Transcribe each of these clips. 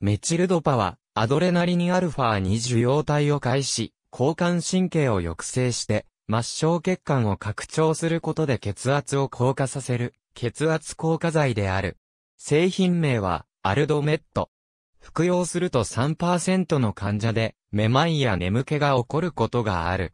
メチルドパは、アドレナリンアルファに受容体を介し、交感神経を抑制して、末梢血管を拡張することで血圧を降下させる、血圧降下剤である。製品名は、アルドメット。服用すると3%の患者で、めまいや眠気が起こることがある。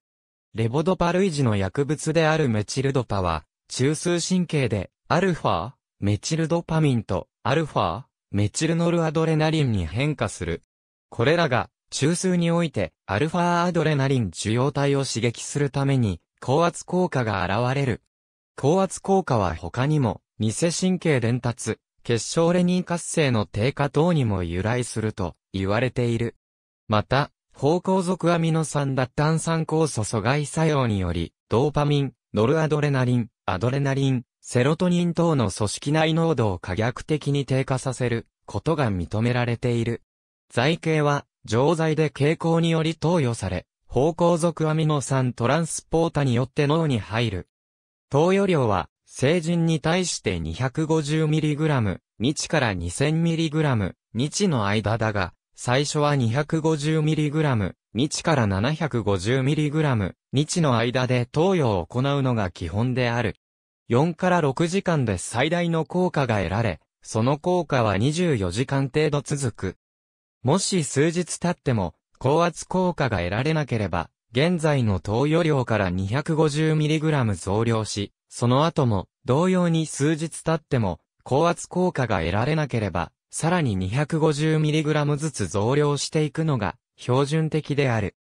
レボドパ類似の薬物であるメチルドパは、中枢神経で、アルファ、メチルドパミンと、アルファ、メチルノルアドレナリンに変化する。これらが中枢においてアルファアドレナリン受容体を刺激するために高圧効果が現れる。高圧効果は他にも偽神経伝達、結晶レニン活性の低下等にも由来すると言われている。また、方向属アミノ酸脱炭酸酵素阻害作用により、ドーパミン、ノルアドレナリン、アドレナリン、セロトニン等の組織内濃度を可逆的に低下させることが認められている。剤形は、錠剤で傾向により投与され、方向属アミノ酸トランスポータによって脳に入る。投与量は、成人に対して 250mg、日から 2000mg、日の間だが、最初は 250mg、日から 750mg、日の間で投与を行うのが基本である。4から6時間で最大の効果が得られ、その効果は24時間程度続く。もし数日経っても、高圧効果が得られなければ、現在の投与量から 250mg 増量し、その後も、同様に数日経っても、高圧効果が得られなければ、さらに 250mg ずつ増量していくのが、標準的である。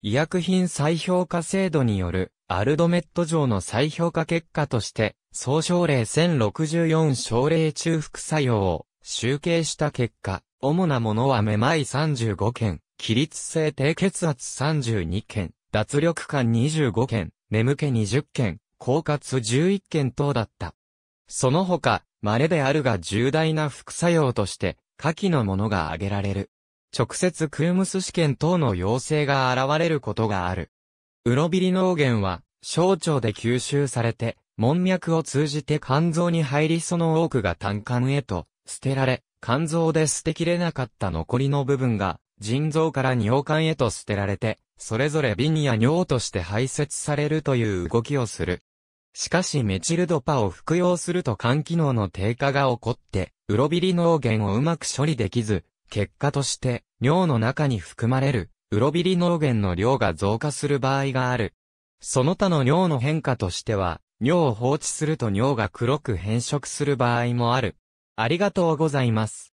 医薬品再評価制度によるアルドメット城の再評価結果として、総症例1064症例中副作用を集計した結果、主なものはめまい35件、起立性低血圧32件、脱力感25件、眠気20件、狡猾11件等だった。その他、稀であるが重大な副作用として、下記のものが挙げられる。直接クームス試験等の要請が現れることがある。ウロビリ脳源は、小腸で吸収されて、門脈を通じて肝臓に入りその多くが胆管へと捨てられ、肝臓で捨てきれなかった残りの部分が、腎臓から尿管へと捨てられて、それぞれ瓶や尿として排泄されるという動きをする。しかしメチルドパを服用すると肝機能の低下が起こって、ウロビリ脳源をうまく処理できず、結果として、尿の中に含まれるウロビリ脳源の量が増加する場合がある。その他の尿の変化としては、尿を放置すると尿が黒く変色する場合もある。ありがとうございます。